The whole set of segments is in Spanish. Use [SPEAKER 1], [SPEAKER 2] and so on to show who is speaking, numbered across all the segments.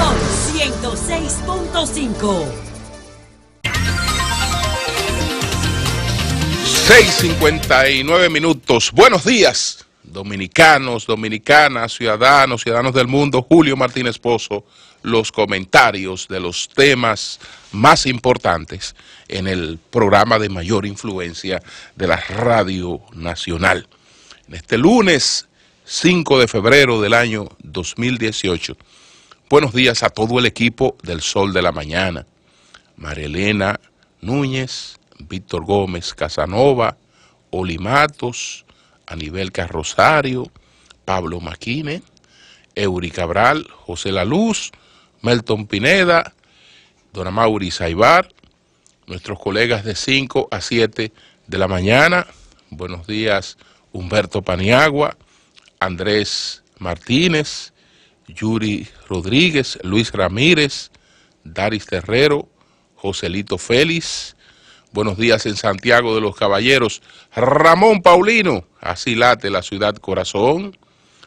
[SPEAKER 1] 106.5. 6.59 minutos. Buenos días, dominicanos, dominicanas, ciudadanos, ciudadanos del mundo. Julio Martínez Pozo, los comentarios de los temas más importantes en el programa de mayor influencia de la Radio Nacional. En este lunes 5 de febrero del año 2018. Buenos días a todo el equipo del Sol de la Mañana. Elena Núñez, Víctor Gómez Casanova, Olimatos, Anibel Carrosario, Pablo Maquine, Euri Cabral, José La Luz, Melton Pineda, Dona Mauri Saibar... nuestros colegas de 5 a 7 de la mañana. Buenos días, Humberto Paniagua, Andrés Martínez, Yuri Rodríguez, Luis Ramírez, Daris Terrero, Joselito Félix. Buenos días en Santiago de los Caballeros. Ramón Paulino, así late la ciudad corazón.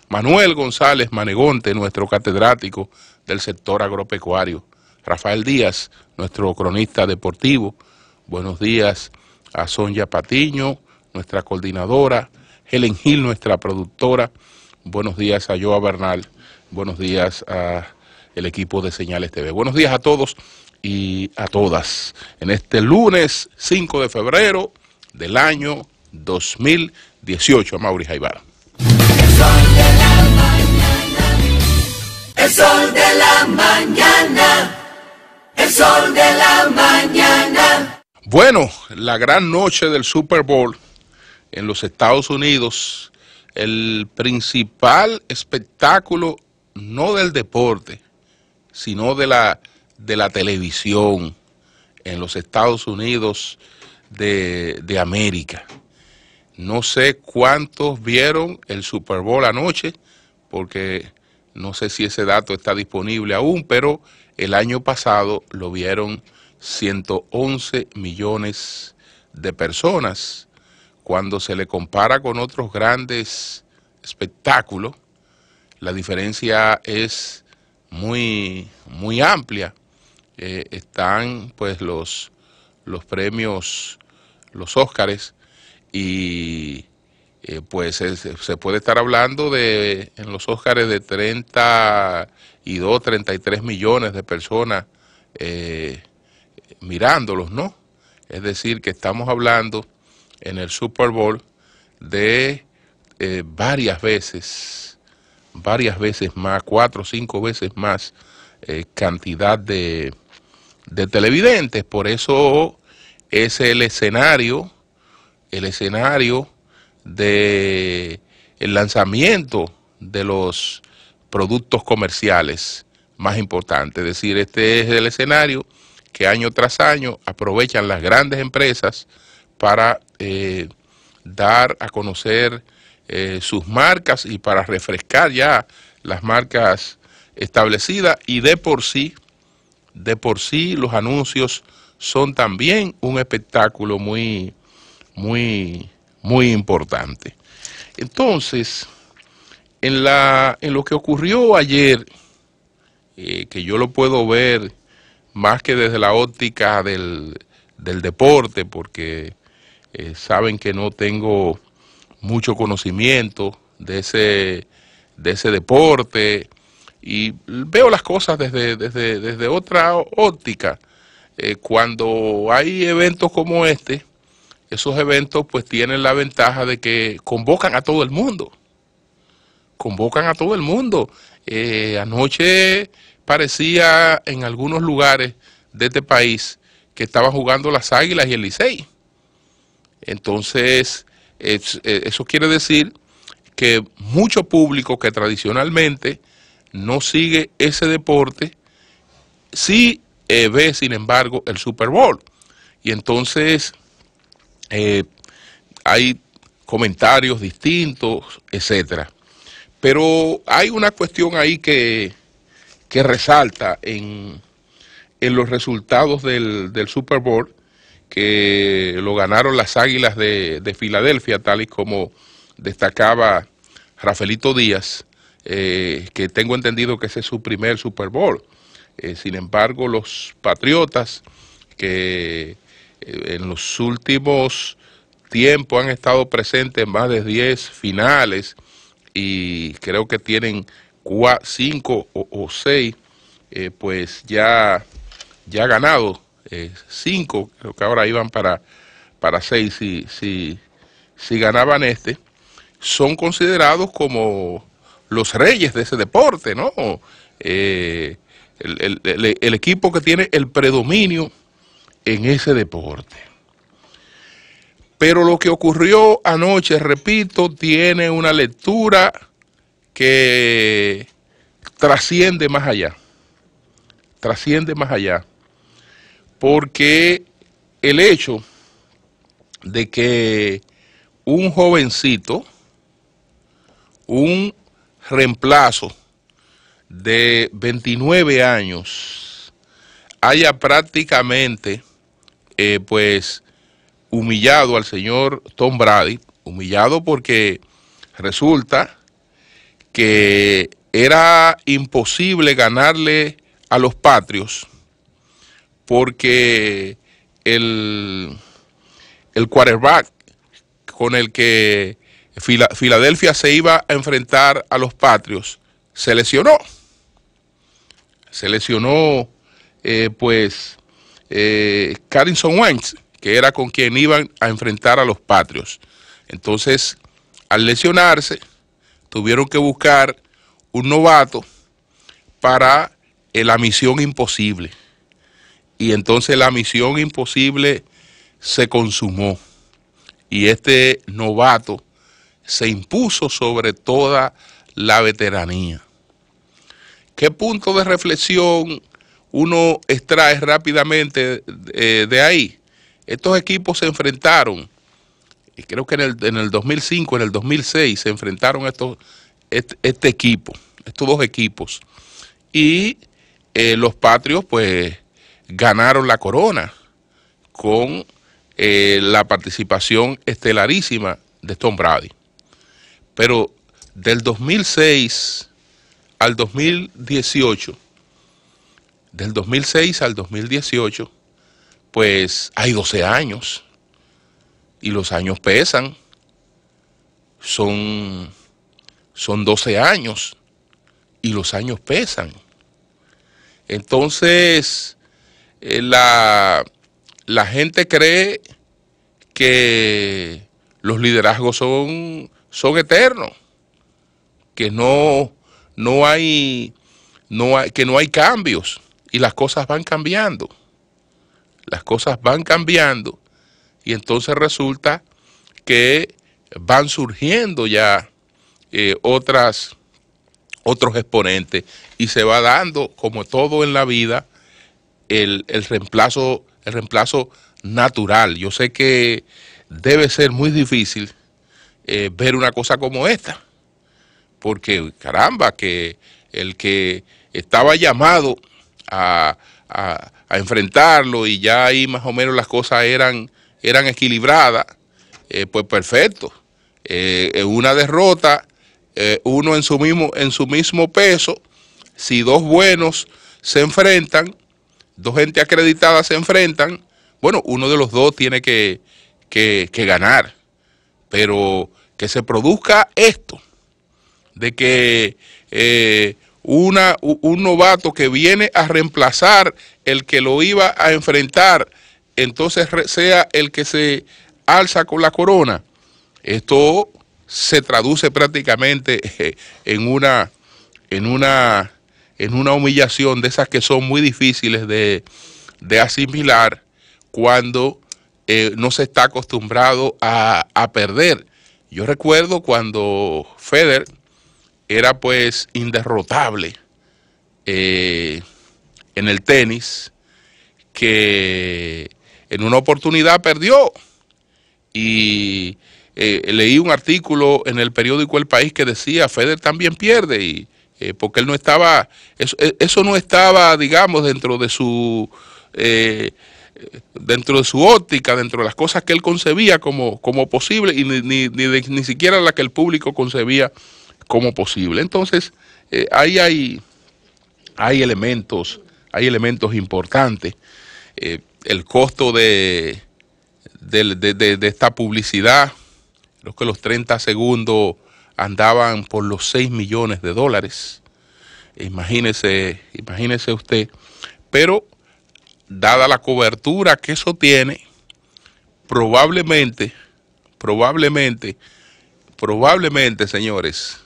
[SPEAKER 1] Manuel González Manegonte, nuestro catedrático del sector agropecuario. Rafael Díaz, nuestro cronista deportivo. Buenos días a Sonia Patiño, nuestra coordinadora. Helen Gil, nuestra productora. Buenos días a Joa Bernal buenos días a el equipo de Señales TV. Buenos días a todos y a todas. En este lunes 5 de febrero del año 2018, Mauri Jaibara. El sol de la mañana, el sol de la mañana, el sol de la mañana. Bueno, la gran noche del Super Bowl en los Estados Unidos, el principal espectáculo no del deporte, sino de la, de la televisión en los Estados Unidos de, de América. No sé cuántos vieron el Super Bowl anoche, porque no sé si ese dato está disponible aún, pero el año pasado lo vieron 111 millones de personas. Cuando se le compara con otros grandes espectáculos, la diferencia es muy, muy amplia. Eh, están pues los, los premios, los Óscares, y eh, pues se puede estar hablando de en los Óscares de 32, 33 millones de personas eh, mirándolos, ¿no? Es decir, que estamos hablando en el Super Bowl de varias veces varias veces más, cuatro o cinco veces más eh, cantidad de, de televidentes. Por eso es el escenario, el escenario de el lanzamiento de los productos comerciales más importantes. Es decir, este es el escenario que año tras año aprovechan las grandes empresas para eh, dar a conocer eh, sus marcas y para refrescar ya las marcas establecidas y de por sí, de por sí los anuncios son también un espectáculo muy, muy, muy importante. Entonces, en, la, en lo que ocurrió ayer, eh, que yo lo puedo ver más que desde la óptica del, del deporte, porque eh, saben que no tengo mucho conocimiento de ese, de ese deporte y veo las cosas desde, desde, desde otra óptica. Eh, cuando hay eventos como este, esos eventos pues tienen la ventaja de que convocan a todo el mundo. Convocan a todo el mundo. Eh, anoche parecía en algunos lugares de este país que estaban jugando las Águilas y el Licey. Entonces, eh, eso quiere decir que mucho público que tradicionalmente no sigue ese deporte, sí eh, ve, sin embargo, el Super Bowl. Y entonces eh, hay comentarios distintos, etcétera. Pero hay una cuestión ahí que, que resalta en, en los resultados del, del Super Bowl, que lo ganaron las Águilas de, Filadelfia, tal y como destacaba Rafaelito Díaz, eh, que tengo entendido que ese es su primer Super Bowl. Eh, sin embargo, los Patriotas, que eh, en los últimos tiempos han estado presentes en más de 10 finales y creo que tienen 5 o 6, pues ya, ya ganado eh, cinco, creo que ahora iban para, para seis si, si, si ganaban este, son considerados como los reyes de ese deporte, ¿no? Eh, el, equipo que tiene el predominio en ese deporte. Pero lo que ocurrió anoche, repito, tiene una lectura que trasciende más allá. Trasciende más allá porque el hecho de que un jovencito, un reemplazo de 29 años, haya prácticamente eh, pues humillado al señor Tom Brady, humillado porque resulta que era imposible ganarle a los patrios porque el, el quarterback con el que Filadelfia se iba a enfrentar a los Patrios se lesionó. Se lesionó, eh, pues, eh, Carinson Wentz, que era con quien iban a enfrentar a los Patrios. Entonces, al lesionarse, tuvieron que buscar un novato para la misión imposible y entonces la misión imposible se consumó. Y este novato se impuso sobre toda la veteranía. ¿Qué punto de reflexión uno extrae rápidamente eh, de ahí? Estos equipos se enfrentaron, y creo que en el, 2005, en el 2006, se enfrentaron estos, este, equipo, estos dos equipos. Y eh, los Patrios, pues, ganaron la corona con eh, la participación estelarísima de Tom Brady. Pero del 2006 al 2018, del 2006 al 2018, pues hay 12 años y los años pesan. Son, son 12 años y los años pesan. Entonces, eh, la, gente cree que los liderazgos son, son eternos, que no, no hay, no hay, que no hay cambios y las cosas van cambiando. Las cosas van cambiando y entonces resulta que van surgiendo ya eh, otras, otros exponentes y se va dando, como todo en la vida, el, reemplazo, el reemplazo natural. Yo sé que debe ser muy difícil eh, ver una cosa como esta, porque caramba, que el que estaba llamado a, enfrentarlo y ya ahí más o menos las cosas eran, eran equilibradas, eh, pues perfecto. Eh, una derrota, eh, uno en su mismo, en su mismo peso, si dos buenos se enfrentan, dos gente acreditadas se enfrentan, bueno, uno de los dos tiene que, que, ganar. Pero que se produzca esto, de que eh, una, un novato que viene a reemplazar el que lo iba a enfrentar, entonces sea el que se alza con la corona. Esto se traduce prácticamente en una, en una en una humillación de esas que son muy difíciles de, asimilar cuando eh, no se está acostumbrado a, perder. Yo recuerdo cuando Feder era pues inderrotable eh, en el tenis, que en una oportunidad perdió y eh, leí un artículo en el periódico El País que decía Feder también pierde y eh, porque él no estaba, e, eso, no estaba, digamos, dentro de su... Eh, dentro de su óptica, dentro de las cosas que él concebía como, como posible y ni, ni, siquiera la que el público concebía como posible. Entonces, eh, ahí hay, elementos, hay elementos importantes. el costo de de, de, esta publicidad, creo que los 30 segundos andaban por los 6 millones de dólares. Imagínese, imagínese usted. Pero, dada la cobertura que eso tiene, probablemente, probablemente, probablemente, señores,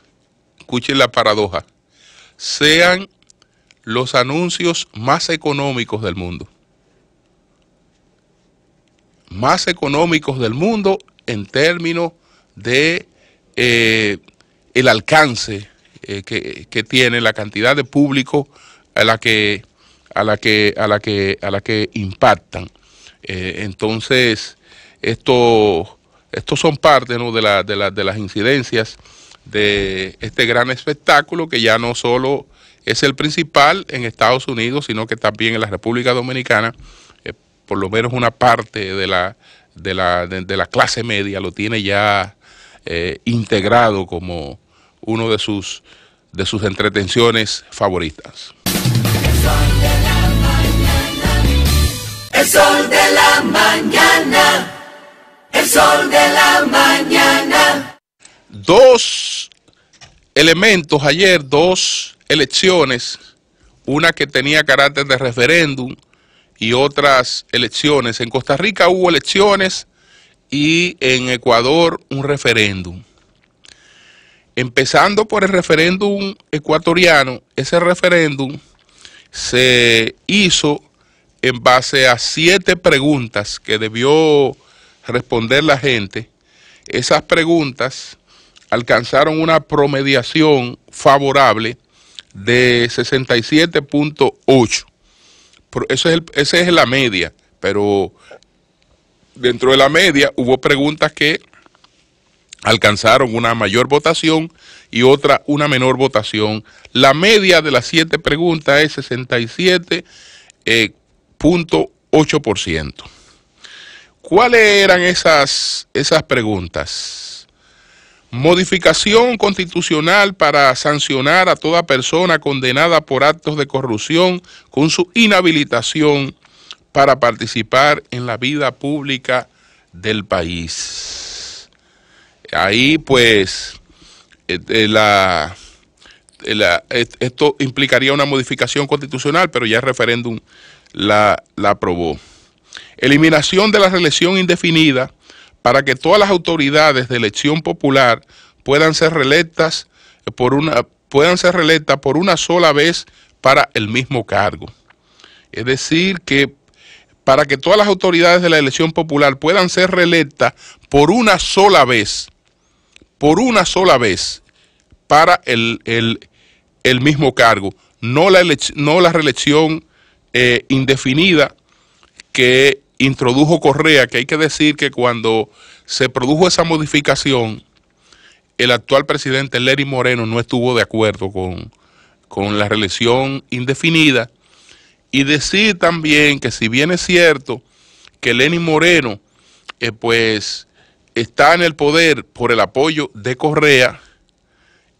[SPEAKER 1] escuchen la paradoja, sean los anuncios más económicos del mundo. Más económicos del mundo en términos de eh, el alcance eh, que, tiene, la cantidad de público a la que, a la que, a la que, a la que impactan. Eh, entonces, esto, estos son parte de, las incidencias de este gran espectáculo que ya no solo es el principal en Estados Unidos, sino que también en la República Dominicana, por lo menos una parte de la, de la, de la clase media lo tiene ya eh, integrado como uno de sus, de sus entretenciones favoritas. El sol de la mañana. El sol de la mañana. Dos elementos ayer, dos elecciones, una que tenía carácter de referéndum y otras elecciones. En Costa Rica hubo elecciones y en Ecuador un referéndum. Empezando por el referéndum ecuatoriano, ese referéndum se hizo en base a siete preguntas que debió responder la gente. Esas preguntas alcanzaron una promediación favorable de 67.8. Esa es, es la media, pero dentro de la media hubo preguntas que alcanzaron una mayor votación y otra una menor votación. La media de las siete preguntas es 67.8%. Eh, ¿Cuáles eran esas, esas preguntas? Modificación constitucional para sancionar a toda persona condenada por actos de corrupción con su inhabilitación para participar en la vida pública del país. Ahí pues eh, eh, la, eh, esto implicaría una modificación constitucional, pero ya el referéndum la, aprobó. Eliminación de la reelección indefinida para que todas las autoridades de elección popular puedan ser reelectas por una, puedan ser reelectas por una sola vez para el mismo cargo. Es decir, que para que todas las autoridades de la elección popular puedan ser reelectas por una sola vez, por una sola vez, para el, mismo cargo, no la, reelección eh, indefinida que introdujo Correa, que hay que decir que cuando se produjo esa modificación, el actual presidente Lery Moreno no estuvo de acuerdo con, con la reelección indefinida y decir también que si bien es cierto que Lenín Moreno, eh, pues, está en el poder por el apoyo de Correa,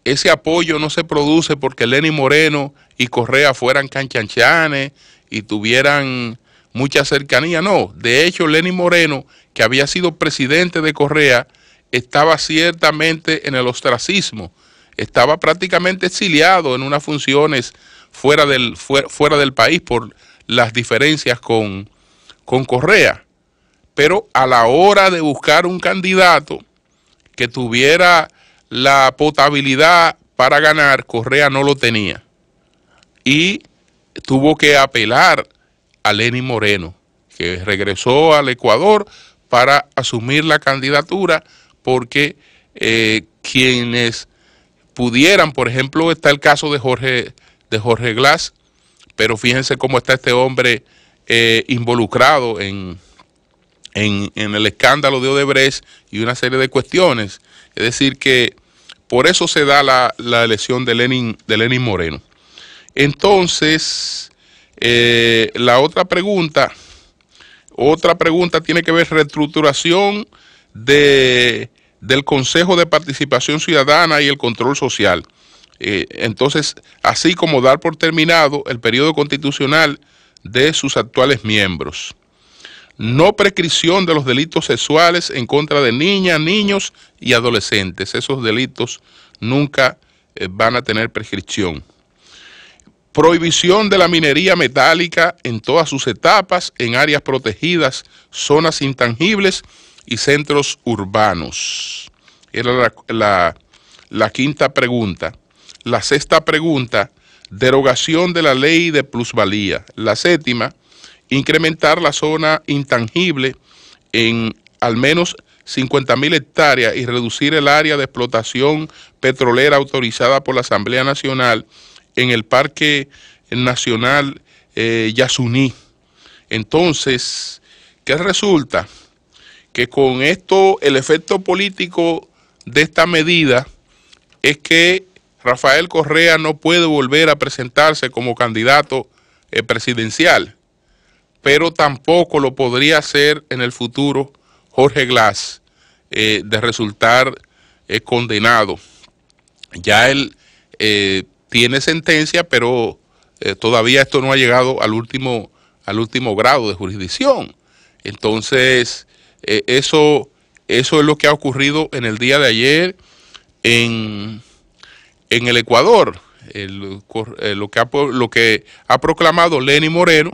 [SPEAKER 1] ese apoyo no se produce porque Lenín Moreno y Correa fueran canchanchanes y tuvieran mucha cercanía. No, de hecho, Lenín Moreno, que había sido presidente de Correa, estaba ciertamente en el ostracismo estaba prácticamente exiliado en unas funciones fuera del, fuera, del país por las diferencias con, Correa. Pero a la hora de buscar un candidato que tuviera la potabilidad para ganar, Correa no lo tenía. Y tuvo que apelar a Lenín Moreno, que regresó al Ecuador para asumir la candidatura porque eh, quienes pudieran, por ejemplo, está el caso de Jorge, de Jorge Glass, pero fíjense cómo está este hombre eh, involucrado en, en, el escándalo de Odebrecht y una serie de cuestiones. Es decir, que por eso se da la, elección de Lenin, de Lenin Moreno. Entonces, eh, la otra pregunta, otra pregunta tiene que ver reestructuración de del Consejo de Participación Ciudadana y el Control Social. Eh, entonces, así como dar por terminado el periodo constitucional de sus actuales miembros. No prescripción de los delitos sexuales en contra de niñas, niños y adolescentes. Esos delitos nunca eh, van a tener prescripción. Prohibición de la minería metálica en todas sus etapas, en áreas protegidas, zonas intangibles y centros urbanos. Era la, quinta pregunta. La sexta pregunta, derogación de la ley de plusvalía. La séptima, incrementar la zona intangible en al menos 50.000 hectáreas y reducir el área de explotación petrolera autorizada por la Asamblea Nacional en el Parque Nacional eh, Yasuní. Entonces, ¿qué resulta? que con esto el efecto político de esta medida es que Rafael Correa no puede volver a presentarse como candidato eh, presidencial, pero tampoco lo podría hacer en el futuro Jorge Glass eh, de resultar eh, condenado. Ya él tiene sentencia, pero todavía esto no ha llegado al último, al último grado de jurisdicción. Entonces, eh, eso, eso es lo que ha ocurrido en el día de ayer en, el Ecuador. Eh, lo, que ha, lo que ha proclamado Lenny Moreno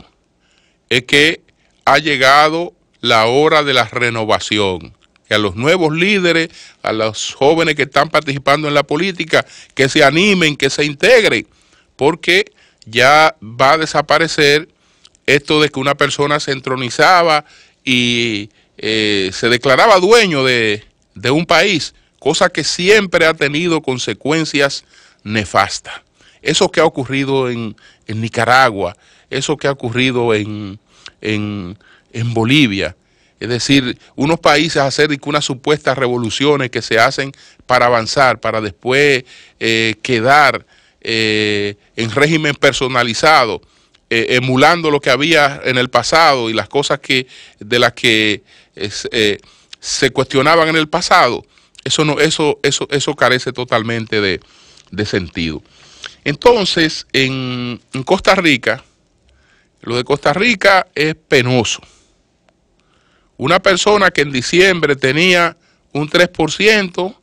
[SPEAKER 1] es que ha llegado la hora de la renovación que a los nuevos líderes, a los jóvenes que están participando en la política, que se animen, que se integren, porque ya va a desaparecer esto de que una persona se entronizaba y eh, se declaraba dueño de, un país, cosa que siempre ha tenido consecuencias nefastas. Eso que ha ocurrido en, Nicaragua, eso que ha ocurrido en, Bolivia. Es decir, unos países hacer unas supuestas revoluciones que se hacen para avanzar, para después eh, quedar eh, en régimen personalizado, emulando lo que había en el pasado y las cosas que, de las que eh, se cuestionaban en el pasado, eso, no, eso, eso, eso carece totalmente de, sentido. Entonces, en, Costa Rica, lo de Costa Rica es penoso. Una persona que en diciembre tenía un 3%,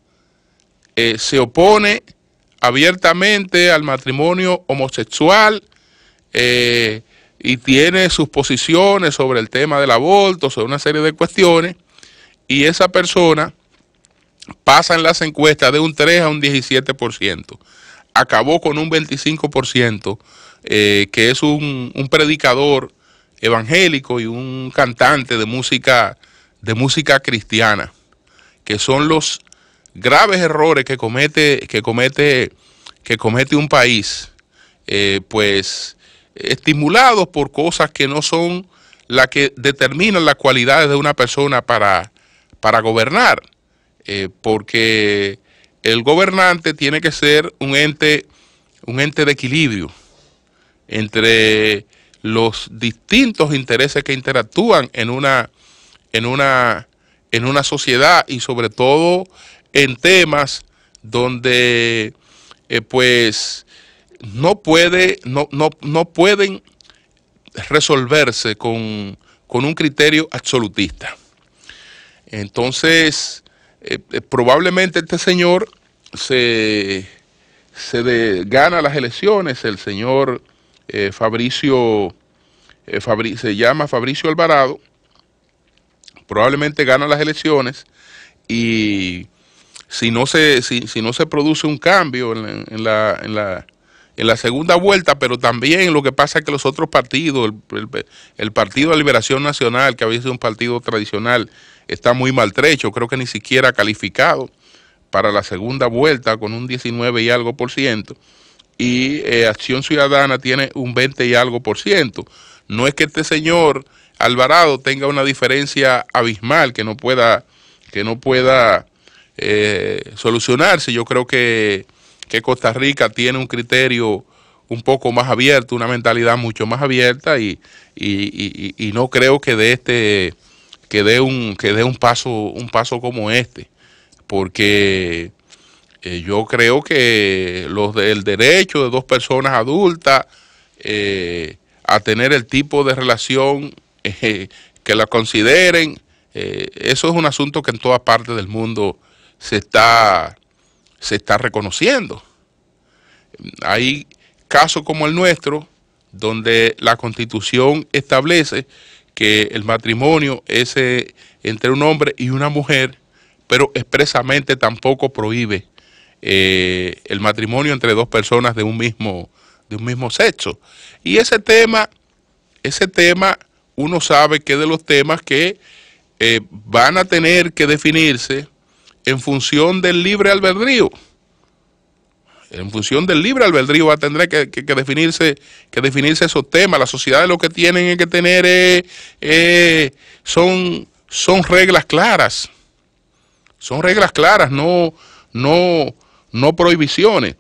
[SPEAKER 1] eh, se opone abiertamente al matrimonio homosexual, eh, y tiene sus posiciones sobre el tema del aborto, sobre una serie de cuestiones, y esa persona pasa en las encuestas de un 3 a un 17%. Acabó con un 25%, eh, que es un, predicador evangélico y un cantante de música, de música cristiana, que son los graves errores que comete, que comete, que comete un país, eh, pues estimulados por cosas que no son las que determinan las cualidades de una persona para, para gobernar, eh, porque el gobernante tiene que ser un ente, un ente de equilibrio entre los distintos intereses que interactúan en una, en una, en una sociedad y sobre todo en temas donde eh, pues no, puede, no, no, no pueden resolverse con, un criterio absolutista. Entonces, eh, eh, probablemente este señor se, se gana las elecciones, el señor eh, Fabricio, se llama Fabricio Alvarado, probablemente gana las elecciones y si no se, si, si no se produce un cambio en en la en la segunda vuelta, pero también lo que pasa es que los otros partidos, el, Partido de Liberación Nacional, que había sido un partido tradicional, está muy maltrecho, creo que ni siquiera calificado para la segunda vuelta con un 19 y algo por ciento, y eh, Acción Ciudadana tiene un 20 y algo por ciento. No es que este señor Alvarado tenga una diferencia abismal que no pueda, que no pueda eh, solucionarse. Yo creo que que Costa Rica tiene un criterio un poco más abierto, una mentalidad mucho más abierta y, no creo que de este que dé un que dé un paso un paso como este, porque eh, yo creo que los del derecho de dos personas adultas eh, a tener el tipo de relación eh, que la consideren, eso es un asunto que en todas partes del mundo se está se está reconociendo. Hay casos como el nuestro, donde la constitución establece que el matrimonio es eh, entre un hombre y una mujer, pero expresamente tampoco prohíbe eh, el matrimonio entre dos personas de un mismo, de un mismo sexo. Y ese tema, ese tema, uno sabe que es de los temas que eh, van a tener que definirse en función del libre albedrío. En función del libre albedrío va a tener que, definirse, que definirse esos temas. la sociedad lo que tienen que tener eh, eh, son, son reglas claras. Son reglas claras, no, no, no prohibiciones.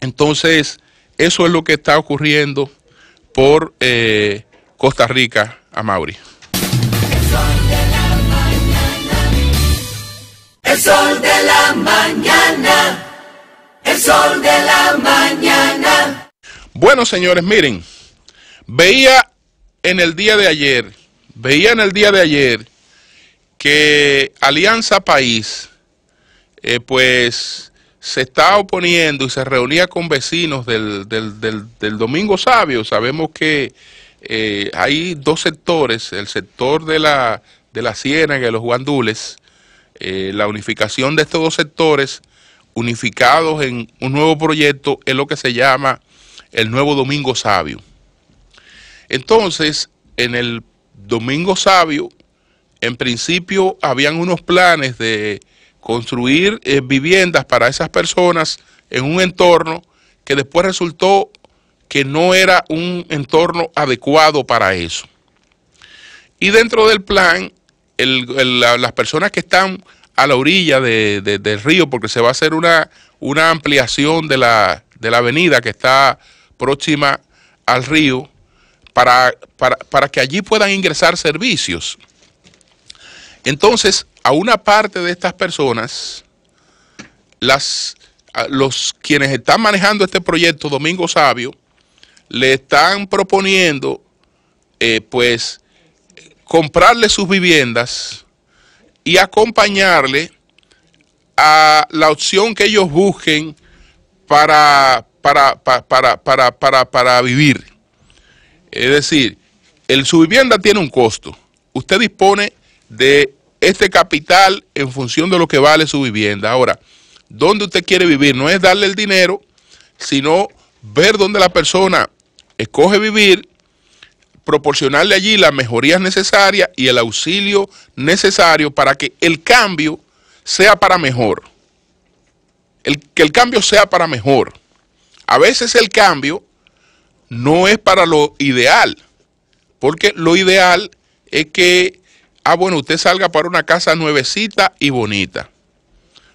[SPEAKER 1] Entonces, eso es lo que está ocurriendo por eh, Costa Rica a Mauri. El sol de la mañana. El sol de la mañana. Bueno, señores, miren. Veía en el día de ayer, veía en el día de ayer que Alianza País, eh, pues se estaba oponiendo y se reunía con vecinos del, Domingo Sabio. Sabemos que eh, hay dos sectores, el sector de la, de la Ciénaga y los guandules, eh, la unificación de estos dos sectores unificados en un nuevo proyecto es lo que se llama el nuevo Domingo Sabio. Entonces, en el Domingo Sabio, en principio habían unos planes de construir eh, viviendas para esas personas en un entorno que después resultó que no era un entorno adecuado para eso. Y dentro del plan las personas que están a la orilla del río, porque se va a hacer una, una ampliación de la, avenida que está próxima al río, para, para, que allí puedan ingresar servicios. Entonces, a una parte de estas personas, las, los quienes están manejando este proyecto, Domingo Sabio, le están proponiendo, eh, pues, comprarle sus viviendas y acompañarle a la opción que ellos busquen para, para, para, vivir. Es decir, el, su vivienda tiene un costo. Usted dispone de este capital en función de lo que vale su vivienda. Ahora, ¿dónde usted quiere vivir? No es darle el dinero, sino ver dónde la persona escoge vivir proporcionarle allí las mejorías necesarias y el auxilio necesario para que el cambio sea para mejor. El, que el cambio sea para mejor. A veces el cambio no es para lo ideal, porque lo ideal es que, ah, bueno, usted salga para una casa nuevecita y bonita.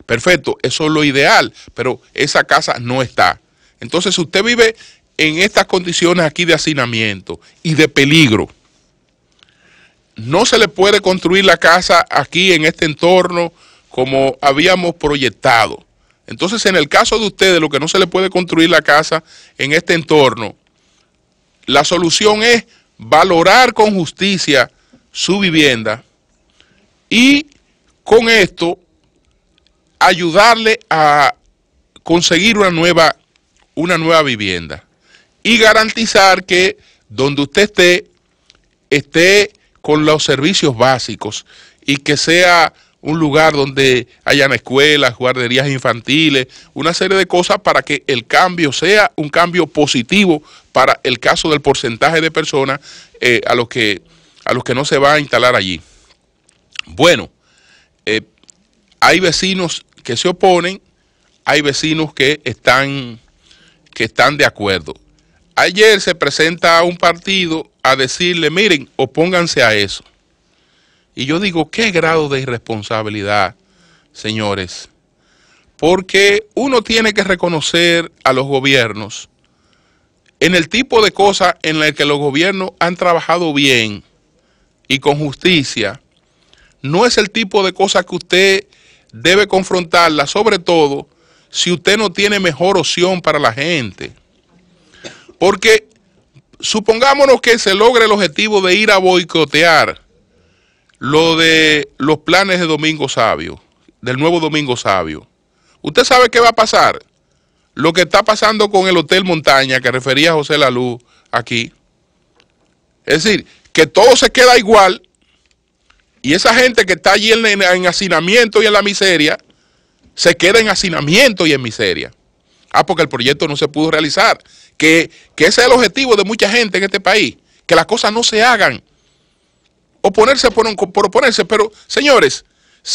[SPEAKER 1] Perfecto, eso es lo ideal, pero esa casa no está. Entonces, si usted vive en estas condiciones aquí de hacinamiento y de peligro. No se le puede construir la casa aquí en este entorno como habíamos proyectado. Entonces, en el caso de ustedes, lo que no se le puede construir la casa en este entorno, la solución es valorar con justicia su vivienda y con esto ayudarle a conseguir una nueva, una nueva vivienda y garantizar que donde usted esté, esté con los servicios básicos y que sea un lugar donde hayan escuelas, guarderías infantiles, una serie de cosas para que el cambio sea un cambio positivo para el caso del porcentaje de personas eh, a, los que, a los que no se va a instalar allí. Bueno, eh, hay vecinos que se oponen, hay vecinos que están, que están de acuerdo. Ayer se presenta a un partido a decirle, miren, opónganse a eso. Y yo digo, ¿qué grado de irresponsabilidad, señores? Porque uno tiene que reconocer a los gobiernos en el tipo de cosas en las que los gobiernos han trabajado bien y con justicia. No es el tipo de cosas que usted debe confrontarla, sobre todo si usted no tiene mejor opción para la gente. Porque supongámonos que se logre el objetivo de ir a boicotear lo de los planes de Domingo Sabio, del nuevo Domingo Sabio. ¿Usted sabe qué va a pasar? Lo que está pasando con el Hotel Montaña que refería José Lalú aquí. Es decir, que todo se queda igual y esa gente que está allí en hacinamiento y en la miseria, se queda en hacinamiento y en miseria. Ah, porque el proyecto no se pudo realizar. Que, ese es el objetivo de mucha gente en este país, que las cosas no se hagan. Oponerse por, oponerse, pero señores,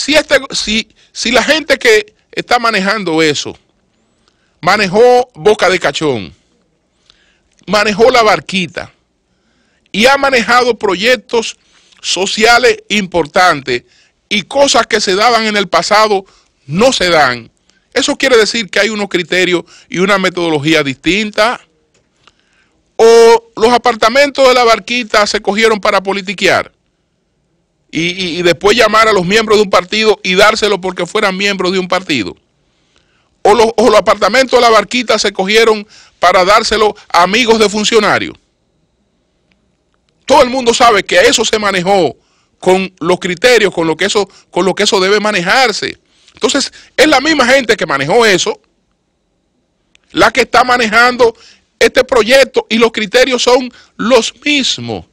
[SPEAKER 1] este, si, si la gente que está manejando eso manejó Boca de Cachón, manejó la barquita y ha manejado proyectos sociales importantes y cosas que se daban en el pasado no se dan eso quiere decir que hay unos criterios y una metodología distinta. O los apartamentos de la barquita se cogieron para politiquear y, después llamar a los miembros de un partido y dárselo porque fueran miembros de un partido. O los, apartamentos de la barquita se cogieron para dárselo a amigos de funcionarios. Todo el mundo sabe que eso se manejó con los criterios, con lo que eso, con lo que eso debe manejarse. Entonces, es la misma gente que manejó eso, la que está manejando este proyecto y los criterios son los mismos.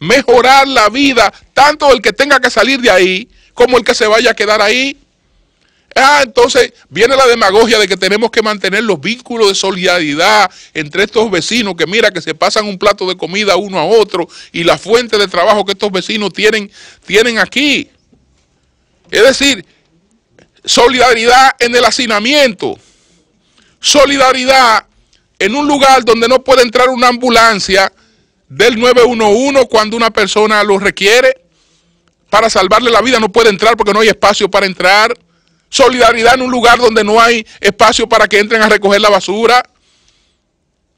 [SPEAKER 1] Mejorar la vida tanto del que tenga que salir de ahí como el que se vaya a quedar ahí. Ah, entonces viene la demagogia de que tenemos que mantener los vínculos de solidaridad entre estos vecinos que mira que se pasan un plato de comida uno a otro y la fuente de trabajo que estos vecinos tienen, tienen aquí. Es decir, Solidaridad en el hacinamiento. Solidaridad en un lugar donde no puede entrar una ambulancia del 911 cuando una persona lo requiere. Para salvarle la vida no puede entrar porque no hay espacio para entrar. Solidaridad en un lugar donde no hay espacio para que entren a recoger la basura.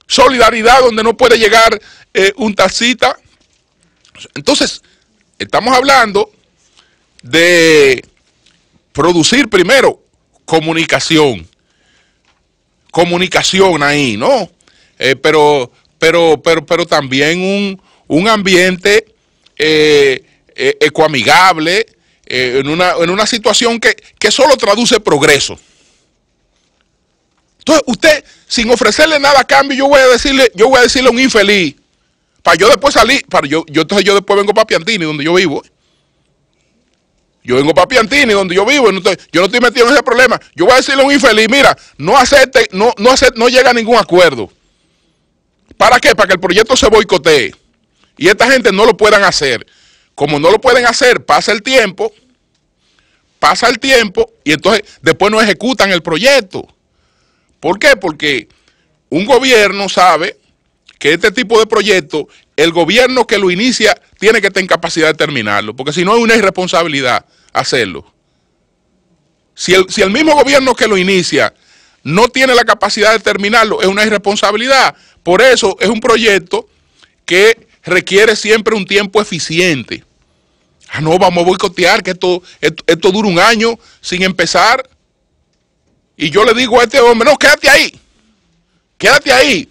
[SPEAKER 1] Solidaridad donde no puede llegar eh, un tacita. Entonces, estamos hablando de producir primero comunicación. Comunicación ahí, ¿no? Eh, pero, pero, pero, pero también un, un ambiente eh, eh, ecoamigable, en una, en, una, situación que, que solo traduce progreso. Entonces, usted, sin ofrecerle nada a cambio, yo voy a decirle, yo voy a decirle un infeliz. Para yo después salir, para yo, yo entonces yo después vengo para Piantini, donde yo vivo. Yo vengo para Piantini, donde yo vivo, yo no estoy metido en ese problema. Yo voy a decirle a un infeliz, mira, no acepte, no, no, no llega a ningún acuerdo. ¿Para qué? Para que el proyecto se boicotee. Y esta gente no lo puedan hacer. Como no lo pueden hacer, pasa el tiempo, pasa el tiempo, y entonces después no ejecutan el proyecto. ¿Por qué? Porque un gobierno sabe que este tipo de proyectos el gobierno que lo inicia tiene que tener capacidad de terminarlo, porque si no es una irresponsabilidad hacerlo. Si el, si el mismo gobierno que lo inicia no tiene la capacidad de terminarlo, es una irresponsabilidad. Por eso es un proyecto que requiere siempre un tiempo eficiente. Ah, no, vamos a boicotear, que esto, esto, dura un año sin empezar. Y yo le digo a este hombre, no, quédate ahí, quédate ahí,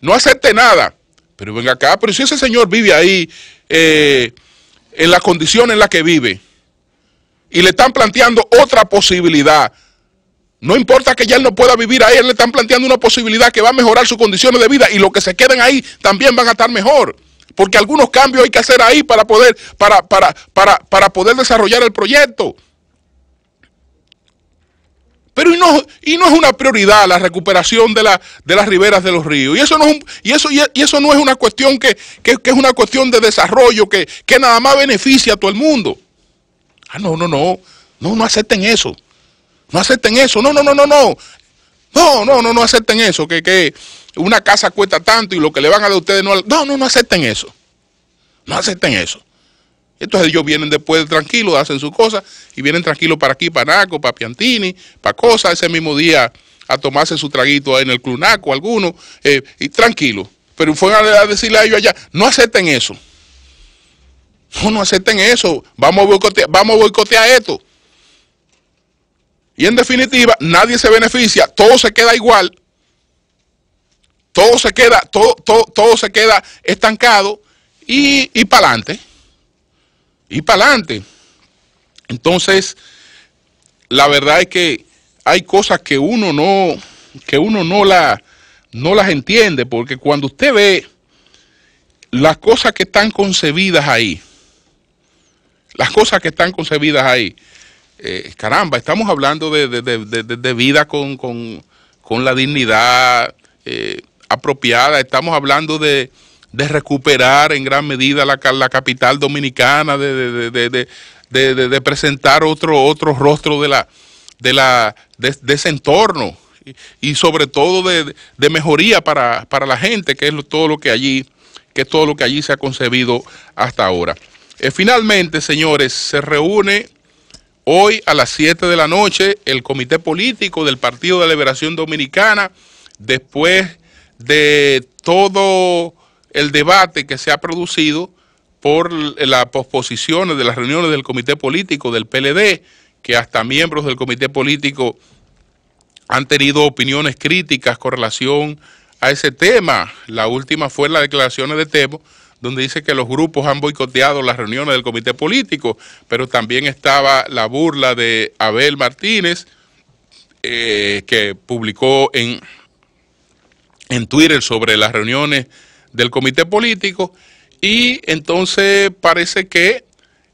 [SPEAKER 1] no acepte nada. Pero ven acá, pero si ese señor vive ahí eh, en la condición en la que vive y le están planteando otra posibilidad, no importa que ya él no pueda vivir ahí, le están planteando una posibilidad que va a mejorar sus condiciones de vida y los que se queden ahí también van a estar mejor. Porque algunos cambios hay que hacer ahí para poder, para, para, para, para poder desarrollar el proyecto. Pero y no, y no es una prioridad la recuperación de, las riberas de los ríos. Y eso no es, y eso, y eso no es una cuestión que, es una cuestión de desarrollo que, nada más beneficia a todo el mundo. Ah, no, no, no. No, no acepten eso. No acepten eso. No, no, no, no, no. No, no, no, no acepten eso. Que, que una casa cuesta tanto y lo que le van a dar a ustedes no. No, no, no acepten eso. No acepten eso. Entonces ellos vienen después tranquilos, hacen sus cosas y vienen tranquilos para aquí, para Naco, para Piantini, para cosas, ese mismo día a tomarse su traguito en el clunaco, algunos, eh, y tranquilo. Pero fueron a decirle a ellos allá, no acepten eso. No, no acepten eso. Vamos a boicotear, vamos a esto. Y en definitiva, nadie se beneficia, todo se queda igual. Todo se queda, todo, todo, se queda estancado y, y para adelante y para adelante. Entonces, la verdad es que hay cosas que uno no, que uno no, la, no las entiende, porque cuando usted ve las cosas que están concebidas ahí, las cosas que están concebidas ahí, eh, caramba, estamos hablando de, vida con, con, la dignidad eh, apropiada, estamos hablando de, de recuperar en gran medida la, capital dominicana, de, presentar otro, otro rostro de, la, de, la, ese entorno y, sobre todo de, mejoría para, la gente, que es todo lo que allí que todo lo que allí se ha concebido hasta ahora. Eh, finalmente, señores, se reúne hoy a las 7 de la noche el Comité Político del Partido de Liberación Dominicana, después de todo el debate que se ha producido por las posposiciones de las reuniones del Comité Político del PLD, que hasta miembros del Comité Político han tenido opiniones críticas con relación a ese tema. La última fue la las declaraciones de Temo, donde dice que los grupos han boicoteado las reuniones del comité político, pero también estaba la burla de Abel Martínez, eh, que publicó en, en Twitter sobre las reuniones del comité político y entonces parece que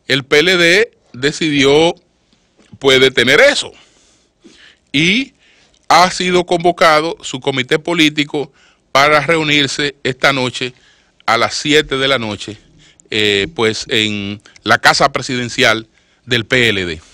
[SPEAKER 1] el PLD decidió puede tener eso y ha sido convocado su comité político para reunirse esta noche a las 7 de la noche eh, pues en la casa presidencial del PLD.